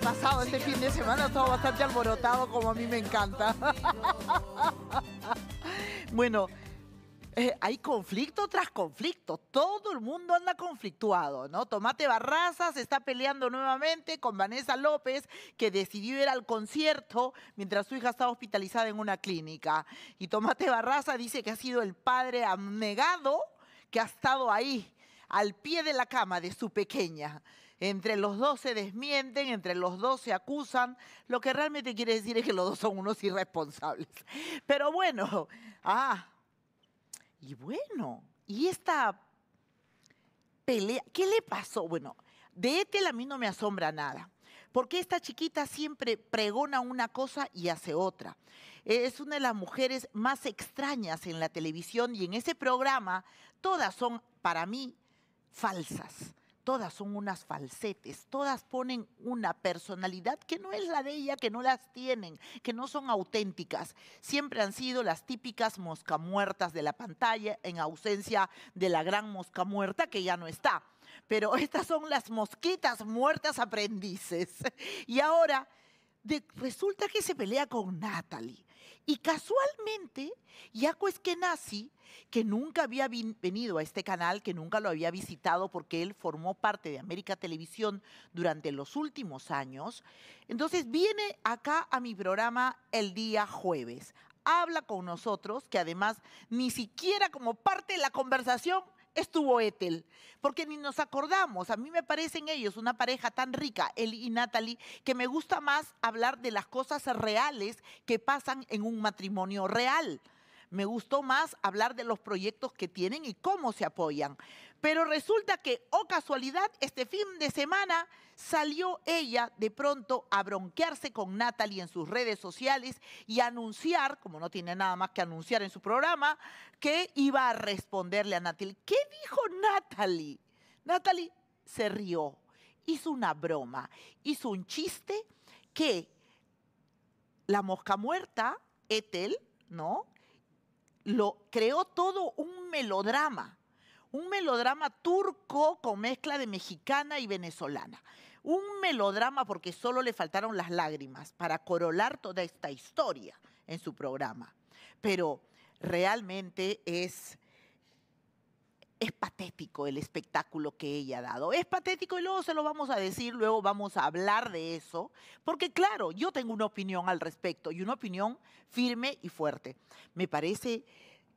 pasado este fin de semana, todo bastante alborotado como a mí me encanta. bueno, eh, hay conflicto tras conflicto, todo el mundo anda conflictuado, ¿no? Tomate Barraza se está peleando nuevamente con Vanessa López, que decidió ir al concierto mientras su hija estaba hospitalizada en una clínica. Y Tomate Barraza dice que ha sido el padre abnegado que ha estado ahí, al pie de la cama de su pequeña. Entre los dos se desmienten, entre los dos se acusan. Lo que realmente quiere decir es que los dos son unos irresponsables. Pero bueno, ah, y bueno, y esta pelea, ¿qué le pasó? Bueno, de Ethel a mí no me asombra nada. Porque esta chiquita siempre pregona una cosa y hace otra. Es una de las mujeres más extrañas en la televisión y en ese programa todas son, para mí, falsas todas son unas falsetes, todas ponen una personalidad que no es la de ella, que no las tienen, que no son auténticas. Siempre han sido las típicas mosca muertas de la pantalla en ausencia de la gran mosca muerta que ya no está. Pero estas son las mosquitas muertas aprendices. Y ahora resulta que se pelea con Natalie. Y casualmente, Yaco Eskenazi, que nunca había venido a este canal, que nunca lo había visitado porque él formó parte de América Televisión durante los últimos años, entonces viene acá a mi programa el día jueves. Habla con nosotros, que además ni siquiera como parte de la conversación estuvo Ethel, porque ni nos acordamos. A mí me parecen ellos una pareja tan rica, él y Natalie, que me gusta más hablar de las cosas reales que pasan en un matrimonio real. Me gustó más hablar de los proyectos que tienen y cómo se apoyan. Pero resulta que, o oh casualidad, este fin de semana salió ella de pronto a bronquearse con Natalie en sus redes sociales y anunciar, como no tiene nada más que anunciar en su programa, que iba a responderle a Natalie. ¿Qué dijo Natalie? Natalie se rió, hizo una broma, hizo un chiste que la mosca muerta, Ethel, ¿no? lo creó todo un melodrama, un melodrama turco con mezcla de mexicana y venezolana. Un melodrama porque solo le faltaron las lágrimas para corolar toda esta historia en su programa. Pero realmente es es patético el espectáculo que ella ha dado. Es patético y luego se lo vamos a decir, luego vamos a hablar de eso, porque claro, yo tengo una opinión al respecto y una opinión firme y fuerte. Me parece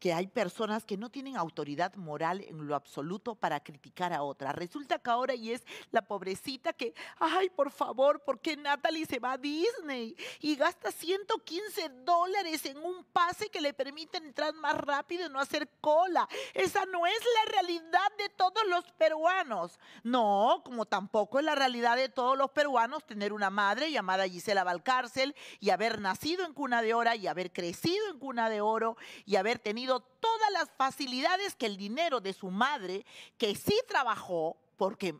que hay personas que no tienen autoridad moral en lo absoluto para criticar a otra. Resulta que ahora y es la pobrecita que, ay, por favor, ¿por qué Natalie se va a Disney y gasta 115 dólares en un pase que le permite entrar más rápido y no hacer cola? Esa no es la realidad de todos los peruanos. No, como tampoco es la realidad de todos los peruanos tener una madre llamada Gisela Valcárcel y haber nacido en cuna de Oro y haber crecido en cuna de oro y haber tenido todas las facilidades que el dinero de su madre, que sí trabajó, porque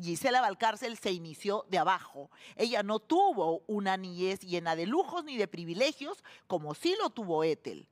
Gisela Valcárcel se inició de abajo. Ella no tuvo una niñez llena de lujos ni de privilegios como sí lo tuvo Ethel,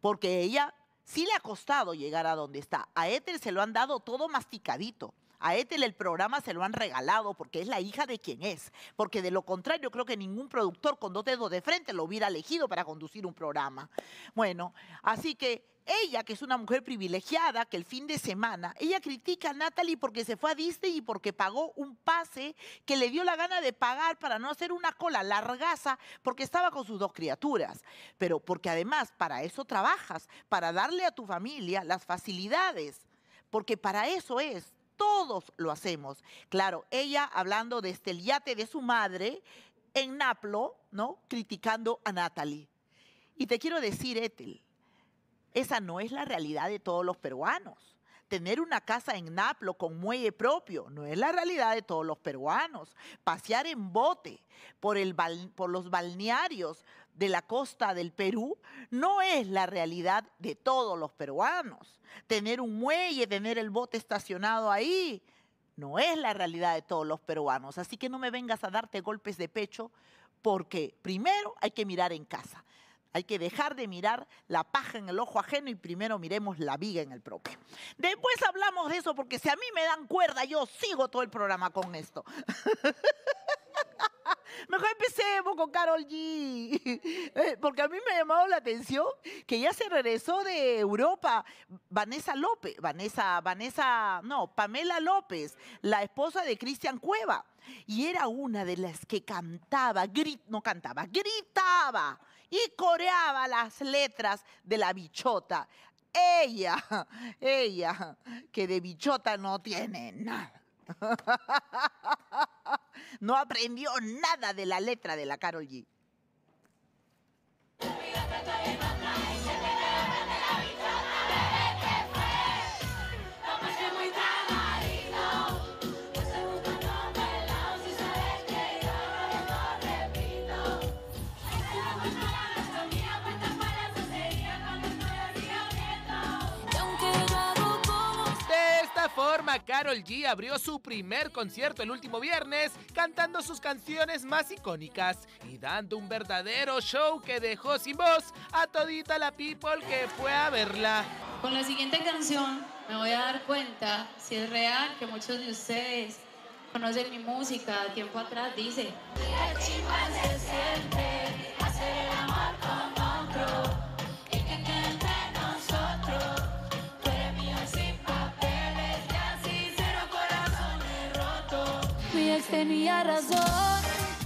porque ella sí le ha costado llegar a donde está. A Ethel se lo han dado todo masticadito. A Ethel el programa se lo han regalado porque es la hija de quien es. Porque de lo contrario, creo que ningún productor con dos dedos de frente lo hubiera elegido para conducir un programa. Bueno, así que ella, que es una mujer privilegiada, que el fin de semana, ella critica a Natalie porque se fue a Disney y porque pagó un pase que le dio la gana de pagar para no hacer una cola largaza porque estaba con sus dos criaturas. Pero porque además para eso trabajas, para darle a tu familia las facilidades. Porque para eso es, todos lo hacemos. Claro, ella hablando desde el yate de su madre en Naplo, ¿no? Criticando a Natalie. Y te quiero decir, Ethel, esa no es la realidad de todos los peruanos tener una casa en Naplo con muelle propio, no es la realidad de todos los peruanos. Pasear en bote por, los balnearios de la costa del Perú no es la realidad de todos los peruanos. Tener un muelle, tener el bote estacionado ahí, no es la realidad de todos los peruanos. Así que no me vengas a darte golpes de pecho porque primero hay que mirar en casa. Hay que dejar de mirar la paja en el ojo ajeno y primero miremos la viga en el propio. Después hablamos de eso porque si a mí me dan cuerda, yo sigo todo el programa con esto. Mejor empecemos con Carol G. Eh, porque a mí me ha llamado la atención que ya se regresó de Europa Vanessa López, Vanessa, Vanessa, no, Pamela López, la esposa de Cristian Cueva. Y era una de las que cantaba, grit, no cantaba, gritaba y coreaba las letras de la bichota. Ella, ella, que de bichota no tiene nada. No aprendió nada de la letra de la Carol G. forma, Carol G abrió su primer concierto el último viernes cantando sus canciones más icónicas y dando un verdadero show que dejó sin voz a todita la people que fue a verla. Con la siguiente canción me voy a dar cuenta, si es real, que muchos de ustedes conocen mi música, tiempo atrás dice... tenía razón.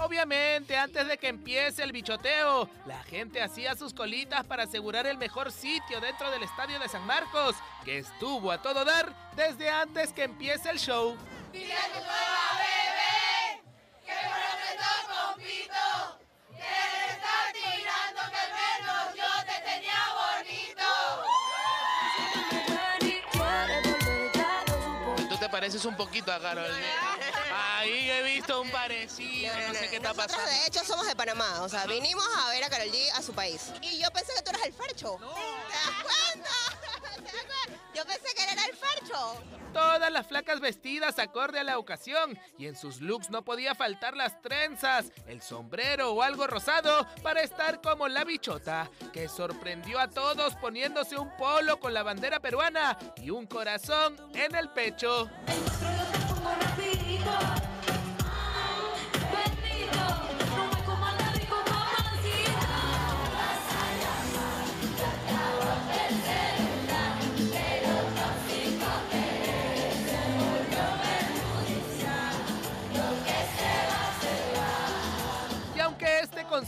Obviamente, antes de que empiece el bichoteo, la gente hacía sus colitas para asegurar el mejor sitio dentro del estadio de San Marcos, que estuvo a todo dar desde antes que empiece el show. un poquito a Carol. ¿eh? Ahí he visto un parecido, no, sé qué está Nosotros, pasando. de hecho, somos de Panamá, o sea, vinimos a ver a Carol G a su país. Y yo pensé que tú eras el farcho. No. ¿Te das cuenta? Yo pensé que Todas las flacas vestidas acorde a la ocasión y en sus looks no podía faltar las trenzas, el sombrero o algo rosado para estar como la bichota, que sorprendió a todos poniéndose un polo con la bandera peruana y un corazón en el pecho.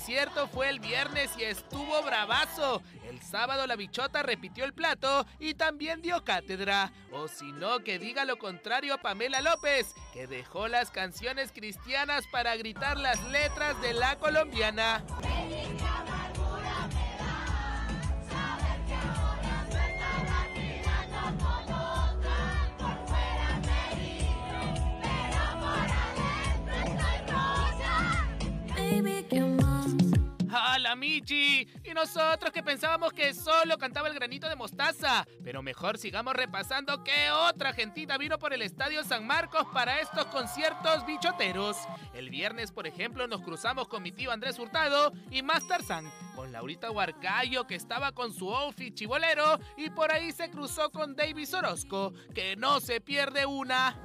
cierto, fue el viernes y estuvo bravazo. El sábado la bichota repitió el plato y también dio cátedra. O si no, que diga lo contrario a Pamela López, que dejó las canciones cristianas para gritar las letras de la colombiana. Baby, Michi. Y nosotros que pensábamos que solo cantaba el granito de mostaza. Pero mejor sigamos repasando que otra gentita vino por el Estadio San Marcos para estos conciertos bichoteros. El viernes, por ejemplo, nos cruzamos con mi tío Andrés Hurtado y Master San, con Laurita Huarcayo que estaba con su office chibolero y por ahí se cruzó con Davis Orozco, que no se pierde una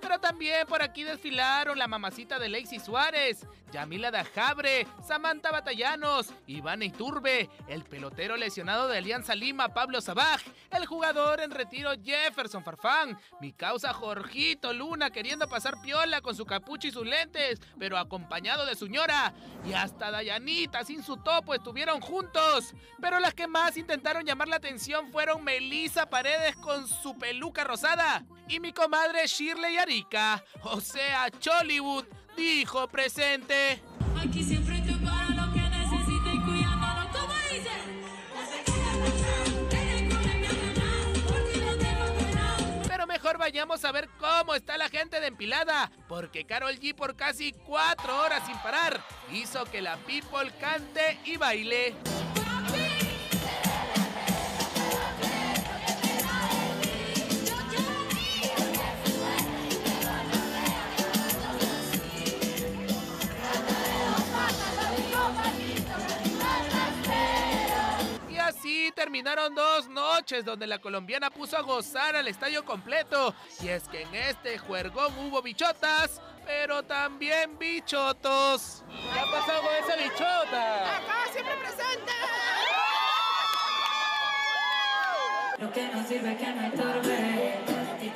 Pero también por aquí desfilaron la mamacita de Lacey Suárez, Yamila Dajabre, Samantha Batallanos, Iván Iturbe, el pelotero lesionado de Alianza Lima, Pablo Sabaj, el jugador en retiro Jefferson Farfán, mi causa Jorgito Luna queriendo pasar piola con su capucha y sus lentes, pero acompañado de su ñora, y hasta Dayanita sin su topo estuvieron juntos. Pero las que más intentaron llamar la atención fueron Melissa Paredes con su peluca rosada y mi comadre Shirley Arica, o sea, Chollywood dijo presente. Pero mejor vayamos a ver cómo está la gente de empilada, porque Carol G por casi cuatro horas sin parar hizo que la people cante y baile. terminaron dos noches donde la colombiana puso a gozar al estadio completo. Y es que en este juergón hubo bichotas, pero también bichotos. ¿Qué ha pasado con esa bichota? Acá siempre presente. Lo que no sirve que no estorbe, y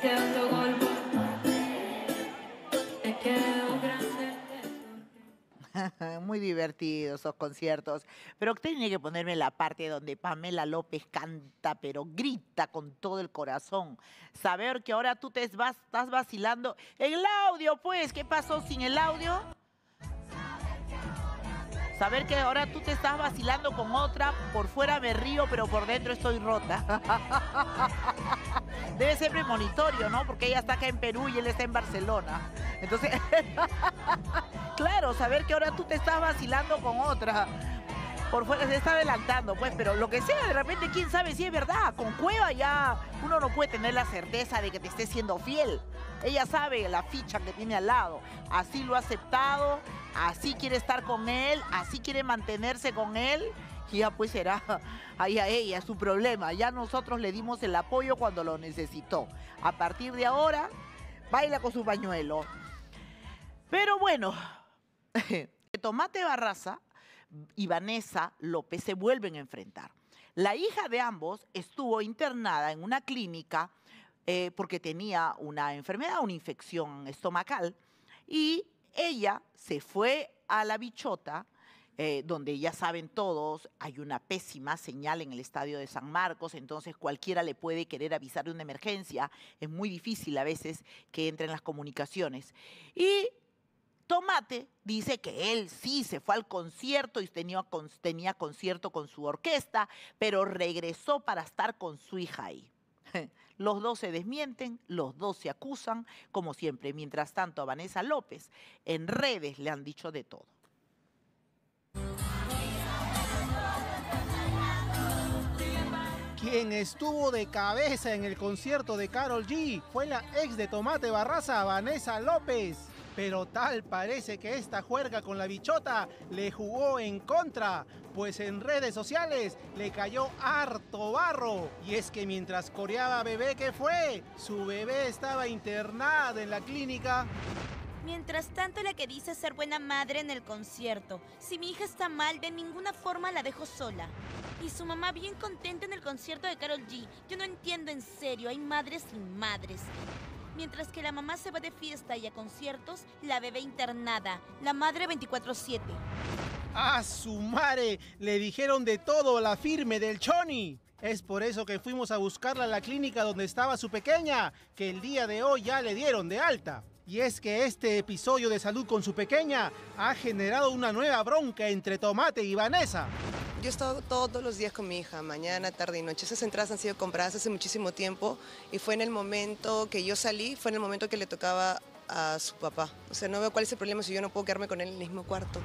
Muy divertidos esos conciertos. Pero tenía que ponerme la parte donde Pamela López canta, pero grita con todo el corazón. Saber que ahora tú te vas, estás vacilando. El audio, pues, ¿qué pasó sin el audio? Saber que ahora tú te estás vacilando con otra, por fuera me río, pero por dentro estoy rota. debe ser premonitorio, ¿no? Porque ella está acá en Perú y él está en Barcelona. Entonces, claro, saber que ahora tú te estás vacilando con otra. Por fuera se está adelantando, pues, pero lo que sea, de repente, quién sabe si es verdad. Con Cueva ya uno no puede tener la certeza de que te esté siendo fiel. Ella sabe la ficha que tiene al lado. Así lo ha aceptado, así quiere estar con él, así quiere mantenerse con él ya pues era ahí a ella su problema. Ya nosotros le dimos el apoyo cuando lo necesitó. A partir de ahora, baila con su pañuelo. Pero bueno, Tomate Barraza y Vanessa López se vuelven a enfrentar. La hija de ambos estuvo internada en una clínica eh, porque tenía una enfermedad, una infección estomacal, y ella se fue a la bichota eh, donde ya saben todos, hay una pésima señal en el estadio de San Marcos, entonces cualquiera le puede querer avisar de una emergencia. Es muy difícil a veces que entren las comunicaciones. Y Tomate dice que él sí se fue al concierto y tenía concierto con su orquesta, pero regresó para estar con su hija ahí. Los dos se desmienten, los dos se acusan, como siempre. Mientras tanto, a Vanessa López en redes le han dicho de todo. Quien estuvo de cabeza en el concierto de Carol G fue la ex de Tomate Barraza, Vanessa López. Pero tal parece que esta juerga con la bichota le jugó en contra, pues en redes sociales le cayó harto barro. Y es que mientras coreaba bebé que fue, su bebé estaba internada en la clínica. Mientras tanto, la que dice ser buena madre en el concierto. Si mi hija está mal, de ninguna forma la dejo sola. Y su mamá bien contenta en el concierto de Carol G. Yo no entiendo en serio, hay madres sin madres. Mientras que la mamá se va de fiesta y a conciertos, la bebé internada, la madre 24-7. A su madre! Le dijeron de todo la firme del Choni. Es por eso que fuimos a buscarla a la clínica donde estaba su pequeña, que el día de hoy ya le dieron de alta. Y es que este episodio de salud con su pequeña ha generado una nueva bronca entre Tomate y Vanessa. Yo he estado todos los días con mi hija, mañana, tarde y noche. Esas entradas han sido compradas hace muchísimo tiempo y fue en el momento que yo salí, fue en el momento que le tocaba a su papá. O sea, no veo cuál es el problema si yo no puedo quedarme con él en el mismo cuarto.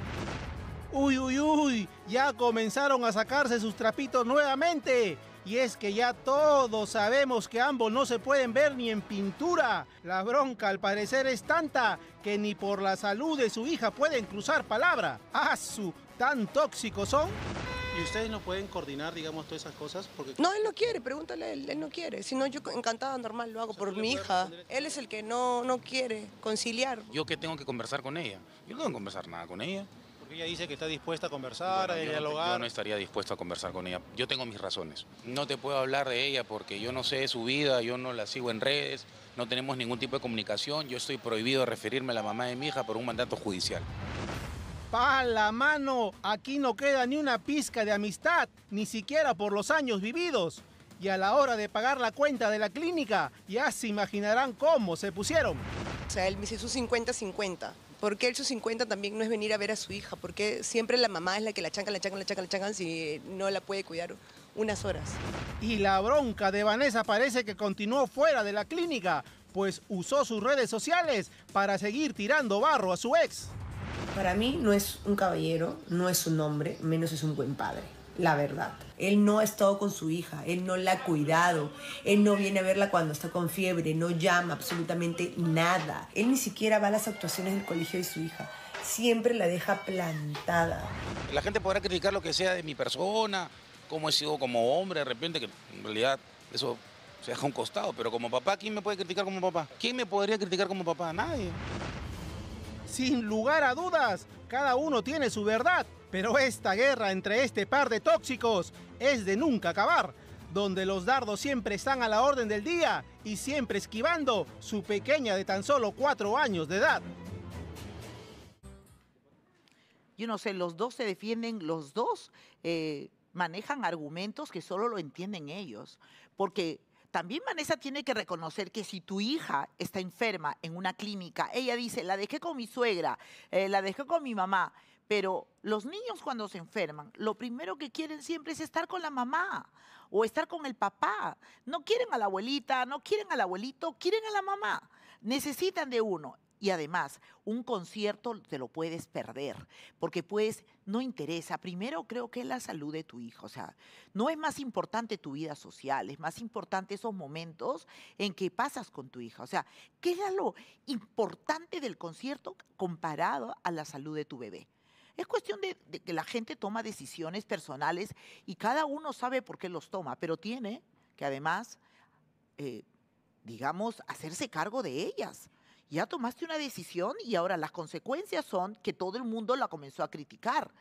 Uy, uy, uy, ya comenzaron a sacarse sus trapitos nuevamente. Y es que ya todos sabemos que ambos no se pueden ver ni en pintura. La bronca al parecer es tanta que ni por la salud de su hija pueden cruzar palabra. ¡Ah, su ¿Tan tóxicos son? ¿Y ustedes no pueden coordinar, digamos, todas esas cosas? Porque... No, él no quiere, pregúntale él, él no quiere. Si no, yo encantada, normal, lo hago por mi hija. Él es el que no, no quiere conciliar. ¿Yo qué tengo que conversar con ella? Yo no tengo que conversar nada con ella ella dice que está dispuesta a conversar, a dialogar. Yo no, estaría dispuesto a conversar con ella. Yo tengo mis razones. No te puedo hablar de ella porque yo no sé su vida, yo no la sigo en redes, no tenemos ningún tipo de comunicación. Yo estoy prohibido de referirme a la mamá de mi hija por un mandato judicial. Pa la mano, aquí no queda ni una pizca de amistad, ni siquiera por los años vividos. Y a la hora de pagar la cuenta de la clínica, ya se imaginarán cómo se pusieron. O sea, él me hizo 50-50. ¿Por qué el 50 también no es venir a ver a su hija? Porque siempre la mamá es la que la chanca, la chanca, la chanca, la chanca, si no la puede cuidar unas horas? Y la bronca de Vanessa parece que continuó fuera de la clínica, pues usó sus redes sociales para seguir tirando barro a su ex. Para mí no es un caballero, no es un hombre, menos es un buen padre la verdad. Él no ha estado con su hija, él no la ha cuidado, él no viene a verla cuando está con fiebre, no llama absolutamente nada. Él ni siquiera va a las actuaciones del colegio de su hija. Siempre la deja plantada. La gente podrá criticar lo que sea de mi persona, cómo he sido como hombre de repente, que en realidad eso se deja un costado, pero como papá, ¿quién me puede criticar como papá? ¿Quién me podría criticar como papá? Nadie. Sin lugar a dudas, cada uno tiene su verdad. Pero esta guerra entre este par de tóxicos es de nunca acabar, donde los dardos siempre están a la orden del día y siempre esquivando su pequeña de tan solo cuatro años de edad. Yo no sé, los dos se defienden, los dos eh, manejan argumentos que solo lo entienden ellos, porque también Vanessa tiene que reconocer que si tu hija está enferma en una clínica, ella dice, la dejé con mi suegra, eh, la dejé con mi mamá, pero los niños cuando se enferman, lo primero que quieren siempre es estar con la mamá o estar con el papá. No quieren a la abuelita, no quieren al abuelito, quieren a la mamá. Necesitan de uno. Y además, un concierto te lo puedes perder, porque pues no interesa. Primero creo que es la salud de tu hijo, o sea, no es más importante tu vida social, es más importante esos momentos en que pasas con tu hija. O sea, ¿qué es lo importante del concierto comparado a la salud de tu bebé? Es cuestión de, que la gente toma decisiones personales y cada uno sabe por qué los toma, pero tiene que además, eh, digamos, hacerse cargo de ellas ya tomaste una decisión y ahora las consecuencias son que todo el mundo la comenzó a criticar.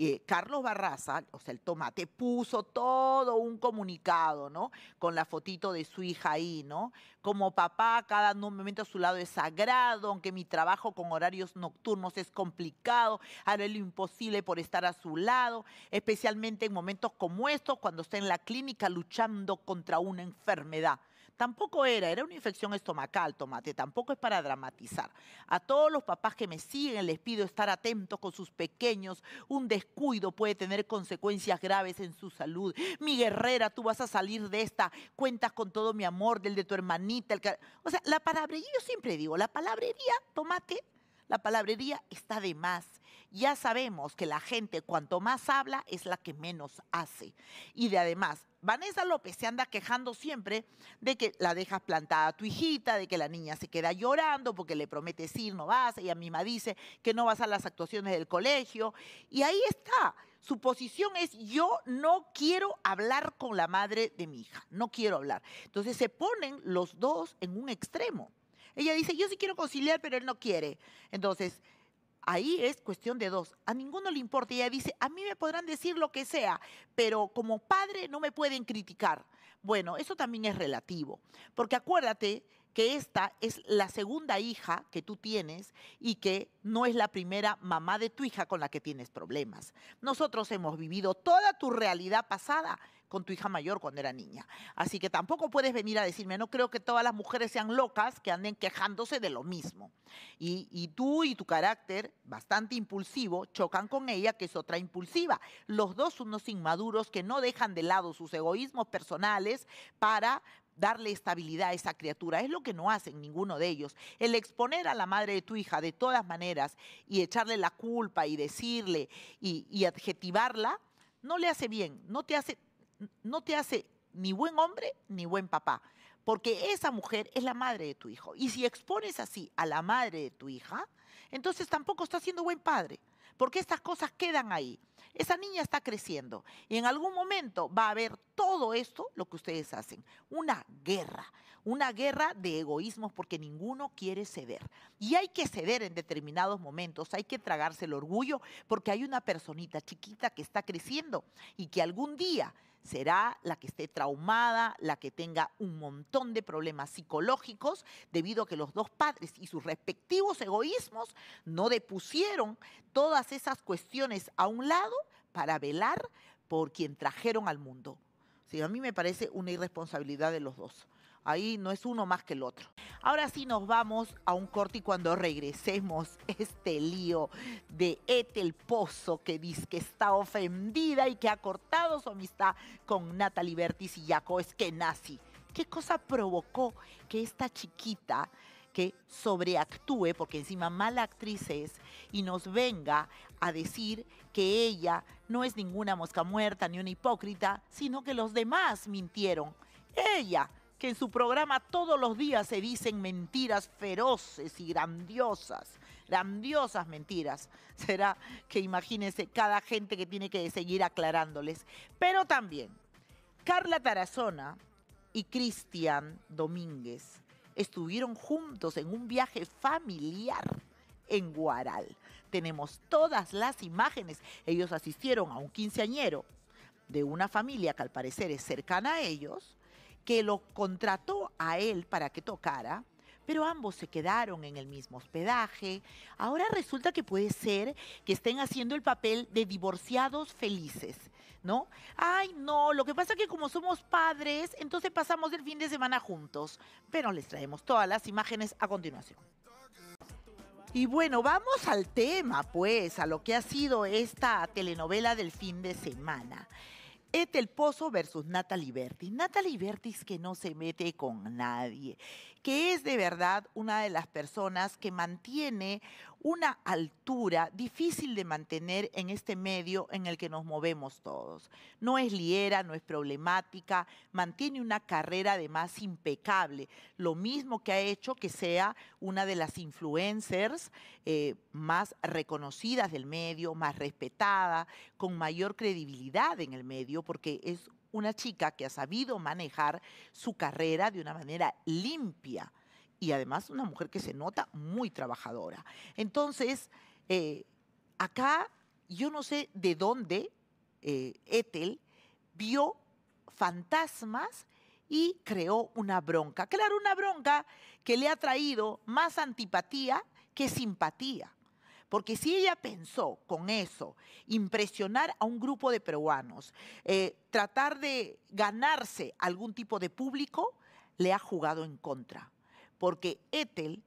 Eh, Carlos Barraza, o sea, el tomate, puso todo un comunicado, ¿no? Con la fotito de su hija ahí, ¿no? Como papá, cada momento a su lado es sagrado, aunque mi trabajo con horarios nocturnos es complicado, haré lo imposible por estar a su lado, especialmente en momentos como estos, cuando está en la clínica luchando contra una enfermedad. Tampoco era, era una infección estomacal, tomate, tampoco es para dramatizar. A todos los papás que me siguen les pido estar atentos con sus pequeños. Un descuido puede tener consecuencias graves en su salud. Mi guerrera, tú vas a salir de esta, cuentas con todo mi amor, del de tu hermanita. O sea, la palabrería, yo siempre digo, la palabrería, tomate, la palabrería está de más. Ya sabemos que la gente cuanto más habla es la que menos hace. Y de además, Vanessa López se anda quejando siempre de que la dejas plantada a tu hijita, de que la niña se queda llorando porque le prometes ir, no vas, ella misma dice que no vas a las actuaciones del colegio. Y ahí está. Su posición es yo no quiero hablar con la madre de mi hija, no quiero hablar. Entonces se ponen los dos en un extremo. Ella dice, yo sí quiero conciliar, pero él no quiere. Entonces, ahí es cuestión de dos. A ninguno le importa. Ella dice, a mí me podrán decir lo que sea, pero como padre no me pueden criticar. Bueno, eso también es relativo, porque acuérdate que esta es la segunda hija que tú tienes y que no es la primera mamá de tu hija con la que tienes problemas. Nosotros hemos vivido toda tu realidad pasada con tu hija mayor cuando era niña. Así que tampoco puedes venir a decirme, no creo que todas las mujeres sean locas que anden quejándose de lo mismo. Y, tú y tu carácter, bastante impulsivo, chocan con ella, que es otra impulsiva. Los dos unos inmaduros que no dejan de lado sus egoísmos personales para darle estabilidad a esa criatura. Es lo que no hacen ninguno de ellos. El exponer a la madre de tu hija de todas maneras y echarle la culpa y decirle y adjetivarla, no le hace bien, no te hace, no te hace ni buen hombre ni buen papá, porque esa mujer es la madre de tu hijo. Y si expones así a la madre de tu hija, entonces tampoco está siendo buen padre, porque estas cosas quedan ahí. Esa niña está creciendo y en algún momento va a haber todo esto, lo que ustedes hacen, una guerra, una guerra de egoísmos porque ninguno quiere ceder. Y hay que ceder en determinados momentos, hay que tragarse el orgullo porque hay una personita chiquita que está creciendo y que algún día será la que esté traumada, la que tenga un montón de problemas psicológicos debido a que los dos padres y sus respectivos egoísmos no depusieron todas esas cuestiones a un lado para velar por quien trajeron al mundo. a mí me parece una irresponsabilidad de los dos. Ahí no es uno más que el otro. Ahora sí nos vamos a un corte y cuando regresemos este lío de el Pozo que dice que está ofendida y que ha cortado su amistad con Natalie Bertis y Jaco nazi. ¿Qué cosa provocó que esta chiquita que sobreactúe, porque encima mala actriz es, y nos venga a decir que ella no es ninguna mosca muerta ni una hipócrita, sino que los demás mintieron. Ella que en su programa todos los días se dicen mentiras feroces y grandiosas, grandiosas mentiras. Será que imagínense cada gente que tiene que seguir aclarándoles. Pero también, Carla Tarazona y Cristian Domínguez estuvieron juntos en un viaje familiar en Guaral. Tenemos todas las imágenes. Ellos asistieron a un quinceañero de una familia que al parecer es cercana a ellos que lo contrató a él para que tocara, pero ambos se quedaron en el mismo hospedaje. Ahora resulta que puede ser que estén haciendo el papel de divorciados felices, ¿no? Ay, no, lo que pasa es que como somos padres, entonces pasamos el fin de semana juntos, pero les traemos todas las imágenes a continuación. Y bueno, vamos al tema, pues, a lo que ha sido esta telenovela del fin de semana el Pozo versus Natalie Bertis. Natalie Bertis que no se mete con nadie, que es de verdad una de las personas que mantiene una altura difícil de mantener en este medio en el que nos movemos todos. No es liera, no es problemática, mantiene una carrera además impecable, lo mismo que ha hecho que sea una de las influencers eh, más reconocidas del medio, más respetada, con mayor credibilidad en el medio, porque es una chica que ha sabido manejar su carrera de una manera limpia y además una mujer que se nota muy trabajadora. Entonces, eh, acá yo no sé de dónde eh, Ethel vio fantasmas y creó una bronca. Claro, una bronca que le ha traído más antipatía que simpatía. Porque si ella pensó con eso, impresionar a un grupo de peruanos, eh, tratar de ganarse algún tipo de público, le ha jugado en contra. Porque Ethel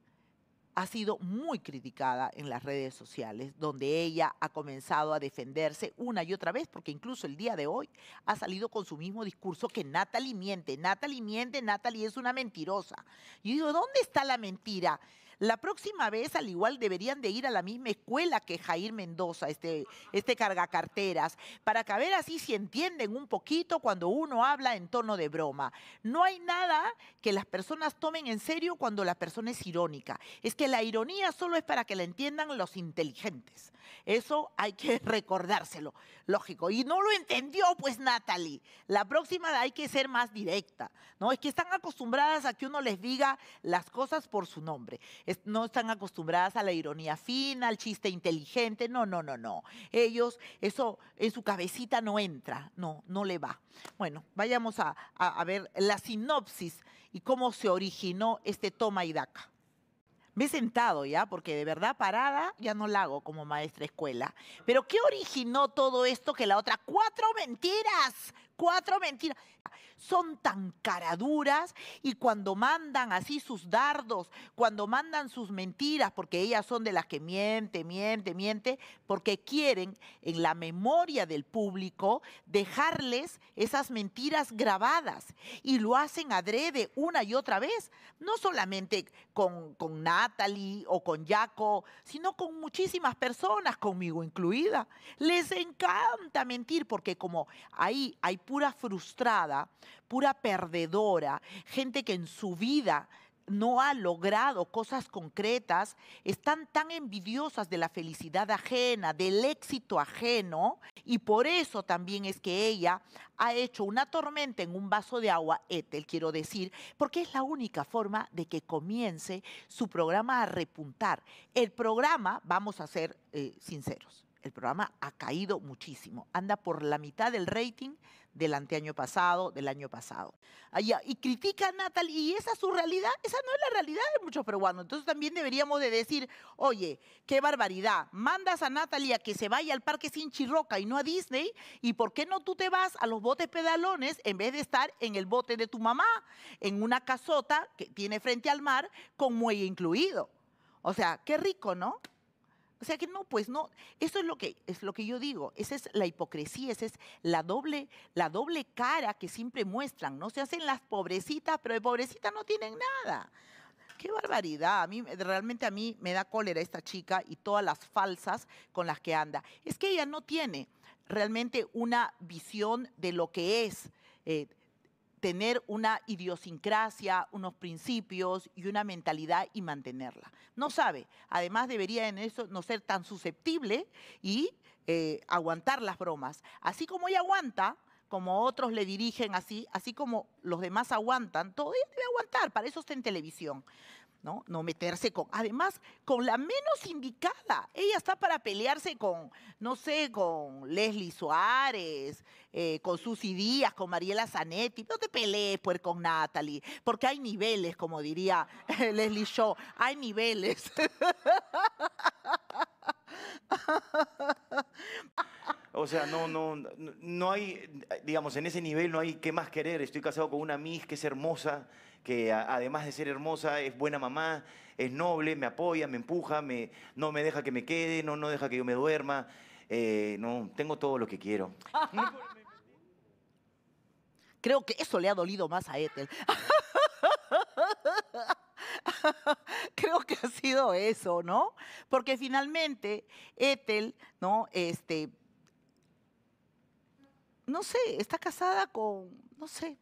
ha sido muy criticada en las redes sociales, donde ella ha comenzado a defenderse una y otra vez, porque incluso el día de hoy ha salido con su mismo discurso que Natalie miente, Natalie miente, Natalie es una mentirosa. Y digo, ¿dónde está la mentira? La próxima vez, al igual, deberían de ir a la misma escuela que Jair Mendoza, este, este cargacarteras, para que a ver así si entienden un poquito cuando uno habla en tono de broma. No hay nada que las personas tomen en serio cuando la persona es irónica. Es que la ironía solo es para que la entiendan los inteligentes. Eso hay que recordárselo, lógico. Y no lo entendió, pues Natalie. La próxima hay que ser más directa, ¿no? Es que están acostumbradas a que uno les diga las cosas por su nombre no están acostumbradas a la ironía fina, al chiste inteligente, no, no, no, no. Ellos, eso en su cabecita no entra, no, no le va. Bueno, vayamos a, a ver la sinopsis y cómo se originó este toma y daca. Me he sentado ya, porque de verdad parada ya no la hago como maestra escuela. Pero ¿qué originó todo esto que la otra? Cuatro mentiras, cuatro mentiras. Son tan caraduras y cuando mandan así sus dardos, cuando mandan sus mentiras, porque ellas son de las que miente, miente, miente, porque quieren en la memoria del público dejarles esas mentiras grabadas y lo hacen adrede una y otra vez, no solamente con, Natalie o con Jaco, sino con muchísimas personas, conmigo incluida. Les encanta mentir porque como ahí hay pura frustrada, pura perdedora, gente que en su vida no ha logrado cosas concretas, están tan envidiosas de la felicidad ajena, del éxito ajeno, y por eso también es que ella ha hecho una tormenta en un vaso de agua, Etel, quiero decir, porque es la única forma de que comience su programa a repuntar. El programa, vamos a ser eh, sinceros, el programa ha caído muchísimo. Anda por la mitad del rating del anteaño pasado, del año pasado. y critica a Natalie y esa es su realidad, esa no es la realidad de muchos peruanos. Entonces también deberíamos de decir, oye, qué barbaridad, mandas a Natalie a que se vaya al parque sin chirroca y no a Disney, y por qué no tú te vas a los botes pedalones en vez de estar en el bote de tu mamá, en una casota que tiene frente al mar, con muelle incluido. O sea, qué rico, ¿no? O sea que no, pues no, eso es lo que es lo que yo digo, esa es la hipocresía, esa es la doble la doble cara que siempre muestran, no se hacen las pobrecitas, pero de pobrecitas no tienen nada. Qué barbaridad, a mí realmente a mí me da cólera esta chica y todas las falsas con las que anda. Es que ella no tiene realmente una visión de lo que es eh, tener una idiosincrasia, unos principios y una mentalidad y mantenerla. No sabe. Además, debería en eso no ser tan susceptible y eh, aguantar las bromas. Así como ella aguanta, como otros le dirigen así, así como los demás aguantan, todo ella debe aguantar, para eso está en televisión. ¿no? No meterse con, además, con la menos indicada. Ella está para pelearse con, no sé, con Leslie Suárez, eh, con Susy Díaz, con Mariela Zanetti. No te pelees, pues, con Natalie, porque hay niveles, como diría Leslie Shaw, hay niveles. O sea, no, no, no hay, digamos, en ese nivel no hay qué más querer. Estoy casado con una Miss que es hermosa, que además de ser hermosa es buena mamá, es noble, me apoya, me empuja, me, no me deja que me quede, no, no deja que yo me duerma. Eh, no, tengo todo lo que quiero. Creo que eso le ha dolido más a Ethel. Creo que ha sido eso, ¿no? Porque finalmente Ethel, ¿no? Este, no sé, está casada con, no sé,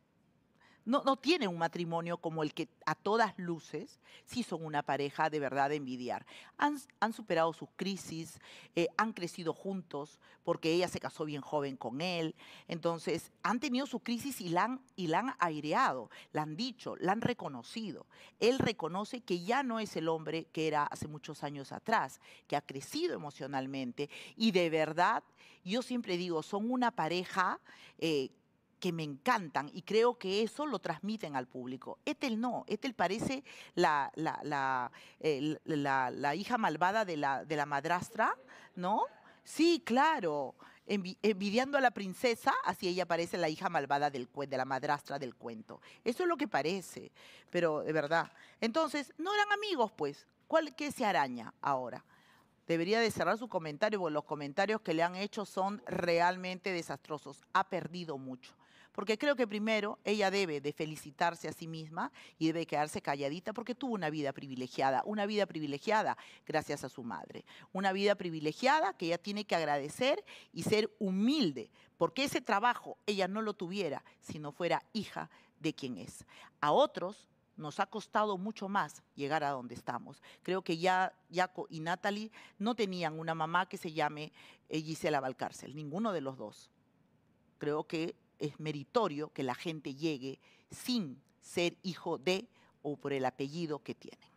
no, tiene un matrimonio como el que a todas luces sí son una pareja de verdad de envidiar. Han, superado sus crisis, eh, han crecido juntos, porque ella se casó bien joven con él. Entonces, han tenido su crisis y la han, y han aireado, la han dicho, la han reconocido. Él reconoce que ya no es el hombre que era hace muchos años atrás, que ha crecido emocionalmente y de verdad, yo siempre digo, son una pareja eh, que me encantan y creo que eso lo transmiten al público. Ethel no, Ethel parece la, la, hija malvada de la, de la madrastra, ¿no? Sí, claro, envidiando a la princesa, así ella parece la hija malvada de la madrastra del cuento. Eso es lo que parece, pero de verdad. Entonces, no eran amigos, pues. ¿Cuál, ¿Qué se araña ahora? debería de cerrar su comentario, porque los comentarios que le han hecho son realmente desastrosos. Ha perdido mucho. Porque creo que primero ella debe de felicitarse a sí misma y debe quedarse calladita porque tuvo una vida privilegiada, una vida privilegiada gracias a su madre, una vida privilegiada que ella tiene que agradecer y ser humilde, porque ese trabajo ella no lo tuviera si no fuera hija de quien es. A otros nos ha costado mucho más llegar a donde estamos. Creo que ya Jaco y Natalie no tenían una mamá que se llame eh, Gisela Valcárcel, ninguno de los dos. Creo que es meritorio que la gente llegue sin ser hijo de o por el apellido que tienen.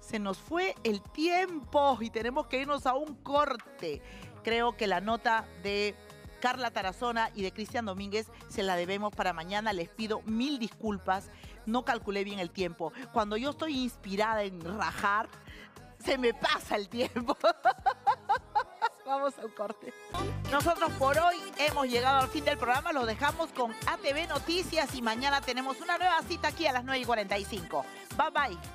Se nos fue el tiempo y tenemos que irnos a un corte. Creo que la nota de Carla Tarazona y de Cristian Domínguez se la debemos para mañana. Les pido mil disculpas, no calculé bien el tiempo. Cuando yo estoy inspirada en rajar, se me pasa el tiempo. Vamos a un corte. Nosotros por hoy hemos llegado al fin del programa. Los dejamos con ATV Noticias y mañana tenemos una nueva cita aquí a las 9 y 45. Bye bye.